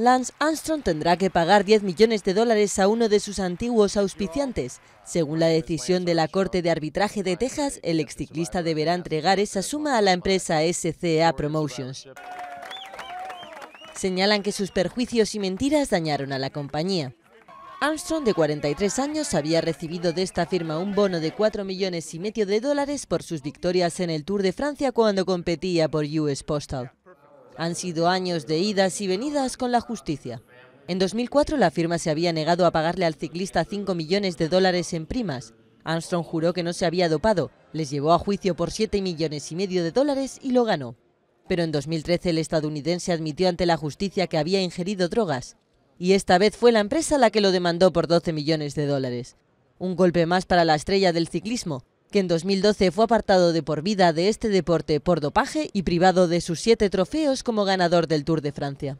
Lance Armstrong tendrá que pagar 10 millones de dólares a uno de sus antiguos auspiciantes. Según la decisión de la Corte de Arbitraje de Texas, el exciclista deberá entregar esa suma a la empresa SCA Promotions. Señalan que sus perjuicios y mentiras dañaron a la compañía. Armstrong, de 43 años, había recibido de esta firma un bono de 4 millones y medio de dólares por sus victorias en el Tour de Francia cuando competía por US Postal. Han sido años de idas y venidas con la justicia. En 2004 la firma se había negado a pagarle al ciclista 5 millones de dólares en primas. Armstrong juró que no se había dopado, les llevó a juicio por 7 millones y medio de dólares y lo ganó. Pero en 2013 el estadounidense admitió ante la justicia que había ingerido drogas. Y esta vez fue la empresa la que lo demandó por 12 millones de dólares. Un golpe más para la estrella del ciclismo, que en 2012 fue apartado de por vida de este deporte por dopaje y privado de sus siete trofeos como ganador del Tour de Francia.